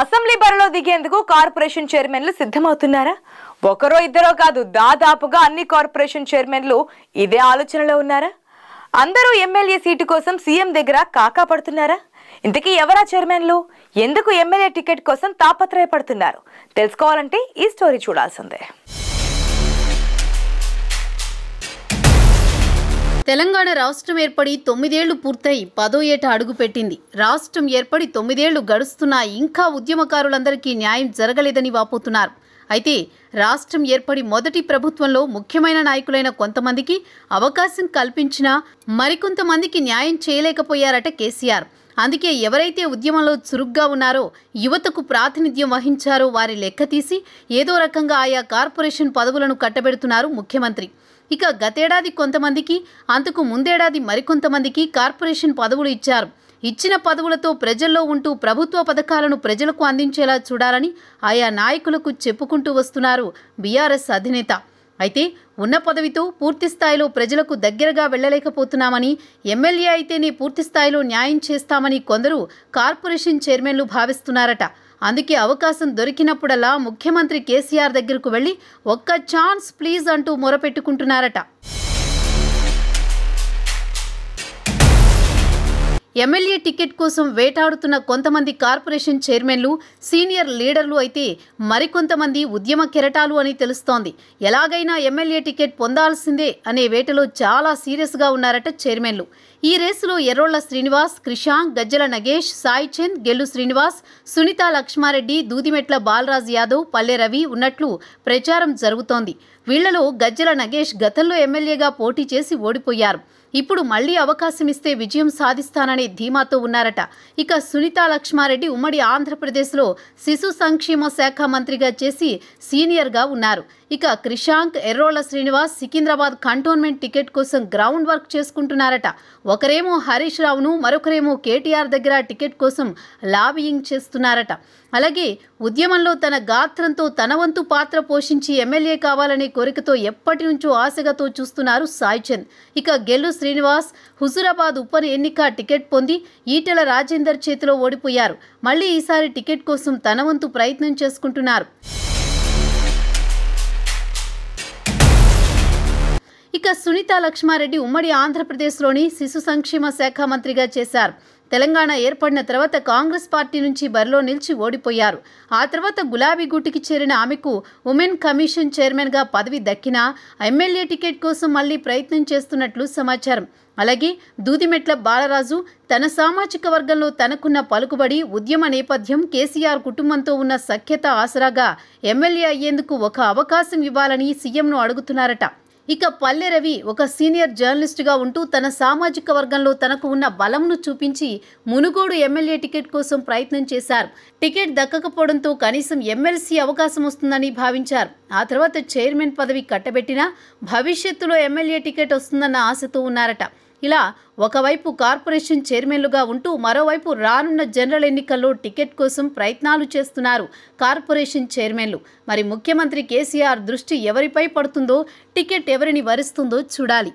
assembly బరిలో దిగేందుకు corporation చైర్మన్లు సిద్ధమవుతున్నారా ఒకరో ఇద్దరో కాదు దాదాపుగా అన్ని కార్పొరేషన్ చైర్మన్లు ఇదే ఆలోచనలో ఉన్నారా అందరూ ఎమ్మెల్యే సీటు కోసం సీఎం దగ్గర కాకా పడుతున్నారా ఇంతకీ ఎవరా చైర్మన్లు ఎందుకు ఎమ్మెల్యే టికెట్ కోసం తాపత్రయపడుతున్నారు తెలుసుకోవాలంటే ఈ స్టోరీ చూడాల్సిందే తెలంగాణ రాష్ట్రం ఏర్పడి తొమ్మిదేళ్లు పూర్తయి పదో ఏట అడుగుపెట్టింది రాష్ట్రం ఏర్పడి తొమ్మిదేళ్లు గడుస్తున్నా ఇంకా ఉద్యమకారులందరికీ న్యాయం జరగలేదని వాపోతున్నారు అయితే రాష్ట్రం ఏర్పడి మొదటి ప్రభుత్వంలో ముఖ్యమైన నాయకులైన కొంతమందికి అవకాశం కల్పించినా మరికొంతమందికి న్యాయం చేయలేకపోయారట కేసీఆర్ అందుకే ఎవరైతే ఉద్యమంలో చురుగ్గా ఉన్నారో యువతకు ప్రాతినిధ్యం వహించారో వారి లెక్క తీసి ఏదో రకంగా ఆయా కార్పొరేషన్ పదవులను కట్టబెడుతున్నారు ముఖ్యమంత్రి ఇక గతేడాది కొంతమందికి అంతకు ముందేడాది మరికొంతమందికి కార్పొరేషన్ పదవులు ఇచ్చారు ఇచ్చిన పదవులతో ప్రజల్లో ఉంటూ ప్రభుత్వ పథకాలను ప్రజలకు అందించేలా చూడాలని ఆయా నాయకులకు చెప్పుకుంటూ వస్తున్నారు బీఆర్ఎస్ అధినేత అయితే ఉన్న పదవితో పూర్తిస్థాయిలో ప్రజలకు దగ్గరగా వెళ్లలేకపోతున్నామని ఎమ్మెల్యే అయితేనే పూర్తిస్థాయిలో న్యాయం చేస్తామని కొందరు కార్పొరేషన్ చైర్మన్లు భావిస్తున్నారట అందుకే అవకాశం దొరికినప్పుడల్లా ముఖ్యమంత్రి కేసీఆర్ దగ్గరకు వెళ్ళి ఒక్క ఛాన్స్ ప్లీజ్ అంటూ మొరపెట్టుకుంటున్నారట ఎమ్మెల్యే టికెట్ కోసం వేటాడుతున్న కొంతమంది కార్పొరేషన్ చైర్మన్లు సీనియర్ లీడర్లు అయితే మరికొంతమంది ఉద్యమ కెరటాలు అని తెలుస్తోంది ఎలాగైనా ఎమ్మెల్యే టికెట్ పొందాల్సిందే అనే వేటలో చాలా సీరియస్గా ఉన్నారట చైర్మన్లు ఈ రేసులో ఎర్రోళ్ల శ్రీనివాస్ క్రిషాంక్ గజ్జల నగేష్ సాయి చంద్ గెల్లు శ్రీనివాస్ సునీత లక్ష్మారెడ్డి దూదిమెట్ల బాలరాజ్ యాదవ్ పల్లె రవి ఉన్నట్లు ప్రచారం జరుగుతోంది వీళ్లలో గజ్జల నగేష్ గతంలో ఎమ్మెల్యేగా పోటీ చేసి ఓడిపోయారు ఇప్పుడు మళ్లీ అవకాశం ఇస్తే విజయం సాధిస్తానని ధీమాతో ఉన్నారట ఇక సునీత లక్ష్మారెడ్డి ఉమ్మడి ఆంధ్రప్రదేశ్లో శిశు సంక్షేమ శాఖ మంత్రిగా చేసి సీనియర్గా ఉన్నారు ఇక క్రిషాంక్ ఎర్రోల శ్రీనివాస్ సికింద్రాబాద్ కంటోన్మెంట్ టికెట్ కోసం గ్రౌండ్ వర్క్ చేసుకుంటున్నారట ఒకరేమో హరీష్ రావును మరొకరేమో కేటీఆర్ దగ్గర టికెట్ కోసం లాబియింగ్ చేస్తున్నారట అలాగే ఉద్యమంలో తన గాత్రంతో తన వంతు పాత్ర పోషించి ఎమ్మెల్యే కావాలనే కోరికతో ఎప్పటి నుంచో ఆశగతో చూస్తున్నారు సాయిచంద్ ఇక గెల్లు శ్రీనివాస్ హుజురాబాద్ ఉప ఎన్నిక టికెట్ పొంది ఈటెల రాజేందర్ చేతిలో ఓడిపోయారు మళ్ళీ ఈసారి టికెట్ కోసం తన వంతు ప్రయత్నం చేసుకుంటున్నారు ఇక సునీత లక్ష్మారెడ్డి ఉమ్మడి ఆంధ్రప్రదేశ్లోని శిశు సంక్షేమ శాఖ మంత్రిగా చేశారు తెలంగాణ ఏర్పడిన తర్వాత కాంగ్రెస్ పార్టీ నుంచి బరిలో నిలిచి ఓడిపోయారు ఆ తర్వాత గులాబీ చేరిన ఆమెకు ఉమెన్ కమిషన్ చైర్మన్గా పదవి దక్కినా ఎమ్మెల్యే టికెట్ కోసం మళ్లీ ప్రయత్నం చేస్తున్నట్లు సమాచారం అలాగే దూదిమెట్ల బాలరాజు తన సామాజిక వర్గంలో తనకున్న పలుకుబడి ఉద్యమ నేపథ్యం కేసీఆర్ కుటుంబంతో ఉన్న సఖ్యత ఆసరాగా ఎమ్మెల్యే అయ్యేందుకు ఒక అవకాశం ఇవ్వాలని సీఎంను అడుగుతున్నారట ఇక పల్లె రవి ఒక సీనియర్ జర్నలిస్టుగా ఉంటూ తన సామాజిక వర్గంలో తనకు ఉన్న బలంను చూపించి మునుగోడు ఎమ్మెల్యే టికెట్ కోసం ప్రయత్నం చేశారు టికెట్ దక్కకపోవడంతో కనీసం ఎమ్మెల్సీ అవకాశం వస్తుందని భావించారు ఆ తర్వాత చైర్మన్ పదవి కట్టబెట్టినా భవిష్యత్తులో ఎమ్మెల్యే టికెట్ వస్తుందన్న ఆశతో ఉన్నారట ఇలా ఒకవైపు కార్పొరేషన్ చైర్మన్లుగా ఉంటూ మరోవైపు రానున్న జనరల్ ఎన్నికల్లో టికెట్ కోసం ప్రయత్నాలు చేస్తున్నారు కార్పొరేషన్ చైర్మన్లు మరి ముఖ్యమంత్రి కేసీఆర్ దృష్టి ఎవరిపై పడుతుందో టికెట్ ఎవరిని వరిస్తుందో చూడాలి